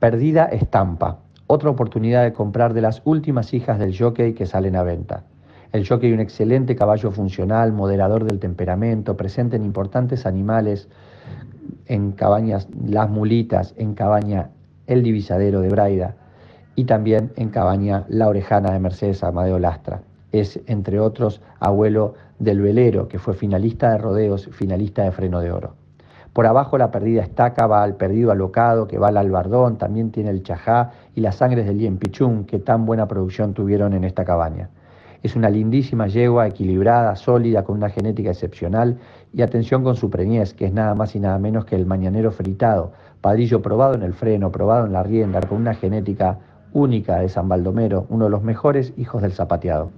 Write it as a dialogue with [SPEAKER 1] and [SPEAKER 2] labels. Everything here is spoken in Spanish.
[SPEAKER 1] Perdida Estampa, otra oportunidad de comprar de las últimas hijas del jockey que salen a venta. El jockey, un excelente caballo funcional, moderador del temperamento, presente en importantes animales, en cabañas Las Mulitas, en cabaña El Divisadero de Braida y también en cabaña La Orejana de Mercedes Amadeo Lastra. Es, entre otros, abuelo del velero, que fue finalista de rodeos, finalista de freno de oro. Por abajo la perdida estaca va al perdido alocado, que va al albardón, también tiene el chajá y las sangres del liempichún, que tan buena producción tuvieron en esta cabaña. Es una lindísima yegua, equilibrada, sólida, con una genética excepcional y atención con su preñez, que es nada más y nada menos que el mañanero fritado, padrillo probado en el freno, probado en la rienda, con una genética única de San Baldomero, uno de los mejores hijos del zapateado.